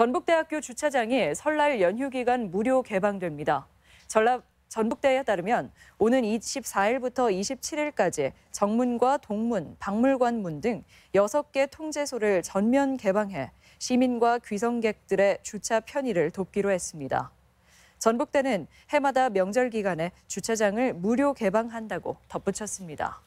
전북대학교 주차장이 설날 연휴 기간 무료 개방됩니다. 전라, 전북대에 따르면 오는 24일부터 27일까지 정문과 동문, 박물관 문등 6개 통제소를 전면 개방해 시민과 귀성객들의 주차 편의를 돕기로 했습니다. 전북대는 해마다 명절 기간에 주차장을 무료 개방한다고 덧붙였습니다.